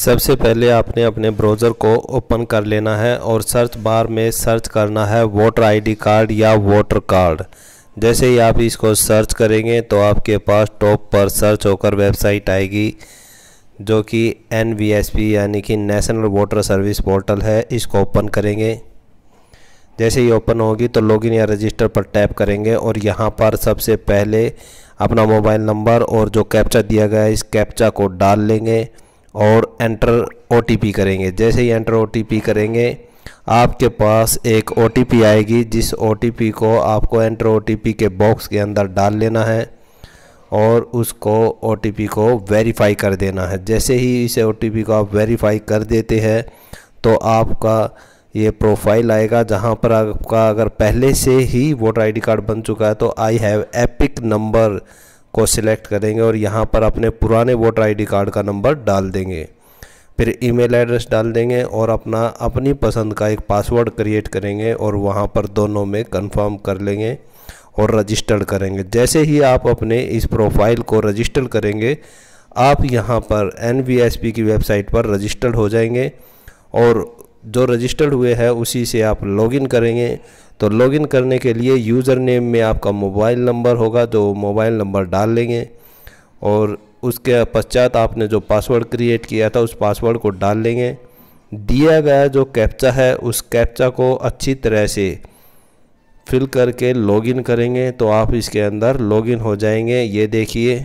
सबसे पहले आपने अपने ब्राउज़र को ओपन कर लेना है और सर्च बार में सर्च करना है वोटर आईडी कार्ड या वोटर कार्ड जैसे ही आप इसको सर्च करेंगे तो आपके पास टॉप पर सर्च होकर वेबसाइट आएगी जो कि एन यानी कि नेशनल वोटर सर्विस पोर्टल है इसको ओपन करेंगे जैसे ही ओपन होगी तो लॉगिन या रजिस्टर पर टैप करेंगे और यहाँ पर सबसे पहले अपना मोबाइल नंबर और जो कैप्चा दिया गया है इस कैप्चा को डाल लेंगे और एंटर ओ करेंगे जैसे ही एंटर ओ करेंगे आपके पास एक ओ आएगी जिस ओ को आपको एंटर ओ के बॉक्स के अंदर डाल लेना है और उसको ओ को वेरीफाई कर देना है जैसे ही इसे ओ को आप वेरीफाई कर देते हैं तो आपका ये प्रोफाइल आएगा जहाँ पर आपका अगर पहले से ही वोटर आईडी कार्ड बन चुका है तो आई हैव एपिक नंबर को सिलेक्ट करेंगे और यहाँ पर अपने पुराने वोटर आईडी कार्ड का नंबर डाल देंगे फिर ईमेल एड्रेस डाल देंगे और अपना अपनी पसंद का एक पासवर्ड क्रिएट करेंगे और वहाँ पर दोनों में कंफर्म कर लेंगे और रजिस्टर करेंगे जैसे ही आप अपने इस प्रोफाइल को रजिस्टर करेंगे आप यहाँ पर एन की वेबसाइट पर रजिस्टर्ड हो जाएंगे और जो रजिस्टर्ड हुए हैं उसी से आप लॉगिन करेंगे तो लॉगिन करने के लिए यूज़र नेम में आपका मोबाइल नंबर होगा तो मोबाइल नंबर डाल लेंगे और उसके पश्चात आपने जो पासवर्ड क्रिएट किया था उस पासवर्ड को डाल लेंगे दिया गया जो कैप्चा है उस कैप्चा को अच्छी तरह से फिल करके लॉगिन करेंगे तो आप इसके अंदर लॉगिन हो जाएंगे ये देखिए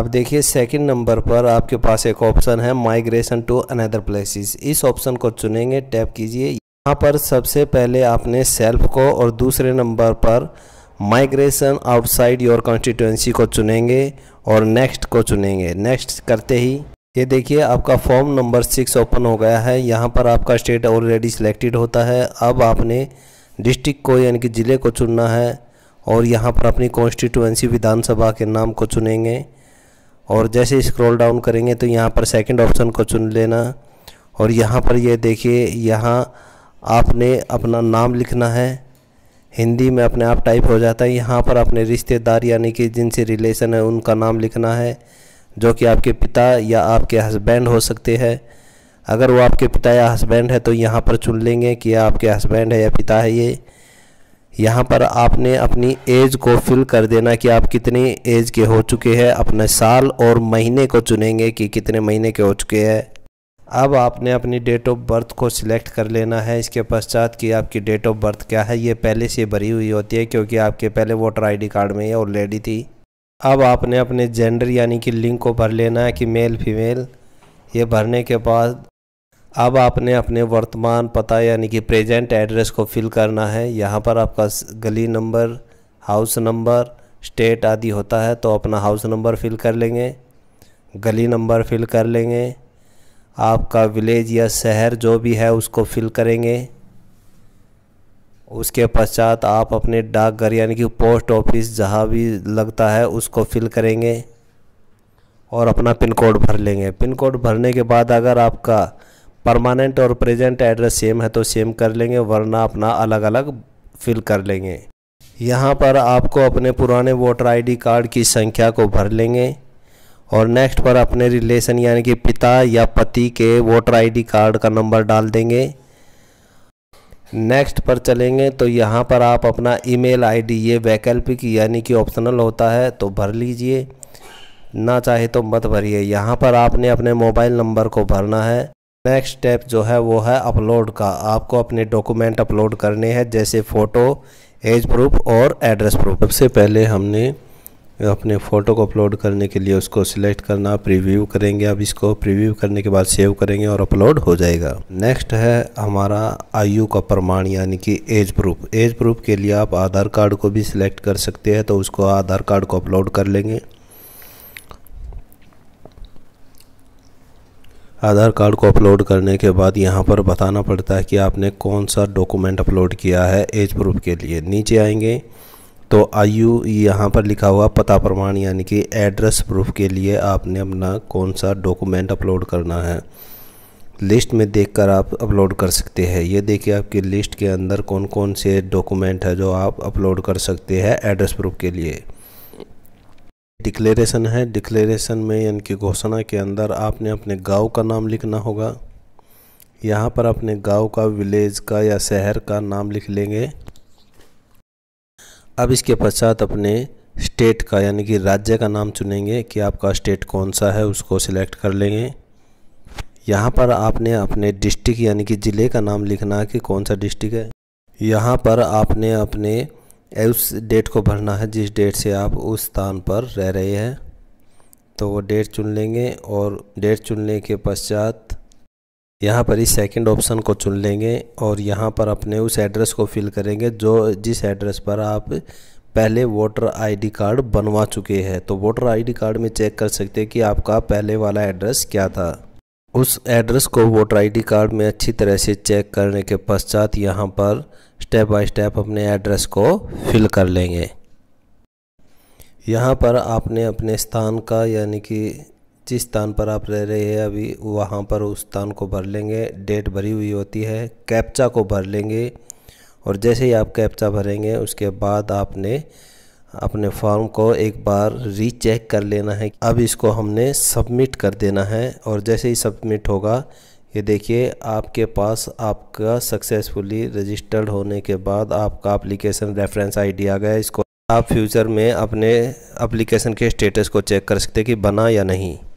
अब देखिए सेकंड नंबर पर आपके पास एक ऑप्शन है माइग्रेशन टू अनदर प्लेसेस इस ऑप्शन को चुनेंगे टैप कीजिए यहाँ पर सबसे पहले आपने सेल्फ को और दूसरे नंबर पर माइग्रेशन आउटसाइड योर कॉन्स्टिट्यूंसी को चुनेंगे और नेक्स्ट को चुनेंगे नेक्स्ट करते ही ये देखिए आपका फॉर्म नंबर सिक्स ओपन हो गया है यहाँ पर आपका स्टेट ऑलरेडी सिलेक्टेड होता है अब आपने डिस्ट्रिक्ट को यानी कि ज़िले को चुनना है और यहाँ पर अपनी कॉन्स्टिट्यूएंसी विधानसभा के नाम को चुनेंगे और जैसे स्क्रॉल डाउन करेंगे तो यहाँ पर सेकंड ऑप्शन को चुन लेना और यहाँ पर ये यह देखिए यहाँ आपने अपना नाम लिखना है हिंदी में अपने आप टाइप हो जाता है यहाँ पर अपने रिश्तेदार यानी कि जिनसे रिलेशन है उनका नाम लिखना है जो कि आपके पिता या आपके हस्बैंड हो सकते हैं अगर वो आपके पिता या हस्बैंड है तो यहाँ पर चुन लेंगे कि आपके हस्बैंड है या पिता है ये यहाँ पर आपने अपनी एज को फिल कर देना कि आप कितने एज के हो चुके हैं अपने साल और महीने को चुनेंगे कि कितने महीने के हो चुके हैं अब आपने अपनी डेट ऑफ बर्थ को सिलेक्ट कर लेना है इसके पश्चात कि आपकी डेट ऑफ बर्थ क्या है ये पहले से भरी हुई होती है क्योंकि आपके पहले वोटर आईडी कार्ड में ये ऑलरेडी थी अब आपने अपने जेंडर यानी कि लिंक को भर लेना है कि मेल फीमेल ये भरने के बाद अब आपने अपने वर्तमान पता यानी कि प्रेजेंट एड्रेस को फिल करना है यहाँ पर आपका गली नंबर हाउस नंबर स्टेट आदि होता है तो अपना हाउस नंबर फिल कर लेंगे गली नंबर फिल कर लेंगे आपका विलेज या शहर जो भी है उसको फिल करेंगे उसके पश्चात आप अपने डाकघर यानी कि पोस्ट ऑफिस जहाँ भी लगता है उसको फिल करेंगे और अपना पिन कोड भर लेंगे पिन कोड भरने के बाद अगर आपका परमानेंट और प्रेजेंट एड्रेस सेम है तो सेम कर लेंगे वरना अपना अलग अलग फिल कर लेंगे यहाँ पर आपको अपने पुराने वोटर आईडी कार्ड की संख्या को भर लेंगे और नेक्स्ट पर अपने रिलेशन यानी कि पिता या पति के वोटर आईडी कार्ड का नंबर डाल देंगे नेक्स्ट पर चलेंगे तो यहाँ पर आप अपना ईमेल आईडी ये वैकल्पिक यानी कि ऑप्शनल होता है तो भर लीजिए ना चाहे तो मत भरिए यहाँ पर आपने अपने मोबाइल नंबर को भरना है नेक्स्ट स्टेप जो है वो है अपलोड का आपको अपने डॉक्यूमेंट अपलोड करने हैं जैसे फ़ोटो एज प्रूफ और एड्रेस प्रूफ सबसे पहले हमने अपने फ़ोटो को अपलोड करने के लिए उसको सिलेक्ट करना प्रीव्यू करेंगे अब इसको प्रीव्यू करने के बाद सेव करेंगे और अपलोड हो जाएगा नेक्स्ट है हमारा आयु का प्रमाण यानी कि एज प्रूफ एज प्रूफ के लिए आप आधार कार्ड को भी सिलेक्ट कर सकते हैं तो उसको आधार कार्ड को अपलोड कर लेंगे आधार कार्ड को अपलोड करने के बाद यहाँ पर बताना पड़ता है कि आपने कौन सा डॉक्यूमेंट अपलोड किया है एज प्रूफ के लिए नीचे आएंगे तो आयु यहाँ पर लिखा हुआ पता प्रमाण यानी कि एड्रेस प्रूफ के लिए आपने अपना कौन सा डॉक्यूमेंट अपलोड करना है लिस्ट में देखकर आप अपलोड कर सकते हैं ये देखिए आपकी लिस्ट के अंदर कौन कौन से डॉक्यूमेंट है जो आप अपलोड कर सकते हैं एड्रेस प्रूफ के लिए डिक्लेरेशन है डिक्लेरेशन में यानी कि घोषणा के अंदर आपने अपने गांव का नाम लिखना होगा यहाँ पर अपने गांव का विलेज का या शहर का नाम लिख लेंगे अब इसके पश्चात अपने स्टेट का यानी कि राज्य का नाम चुनेंगे कि आपका स्टेट कौन सा है उसको सिलेक्ट कर लेंगे यहाँ पर आपने अपने डिस्ट्रिक्ट यानी कि ज़िले का नाम लिखना है कि कौन सा डिस्ट्रिक्ट है यहाँ पर आपने अपने उस डेट को भरना है जिस डेट से आप उस स्थान पर रह रहे हैं तो वो डेट चुन लेंगे और डेट चुनने के पश्चात यहाँ पर इस सेकंड ऑप्शन को चुन लेंगे और यहाँ पर अपने उस एड्रेस को फिल करेंगे जो जिस एड्रेस पर आप पहले वोटर आईडी कार्ड बनवा चुके हैं तो वोटर आईडी कार्ड में चेक कर सकते हैं कि आपका पहले वाला एड्रेस क्या था उस एड्रेस को वोटर आईडी कार्ड में अच्छी तरह से चेक करने के पश्चात यहाँ पर स्टेप बाय स्टेप अपने एड्रेस को फिल कर लेंगे यहाँ पर आपने अपने स्थान का यानी कि जिस स्थान पर आप रह रहे हैं अभी वहाँ पर उस स्थान को भर लेंगे डेट भरी हुई होती है कैप्चा को भर लेंगे और जैसे ही आप कैप्चा भरेंगे उसके बाद आपने अपने फॉर्म को एक बार रीचेक कर लेना है अब इसको हमने सबमिट कर देना है और जैसे ही सबमिट होगा ये देखिए आपके पास आपका सक्सेसफुली रजिस्टर्ड होने के बाद आपका एप्लीकेशन रेफरेंस आईडी आ गया इसको आप फ्यूचर में अपने एप्लीकेशन के स्टेटस को चेक कर सकते कि बना या नहीं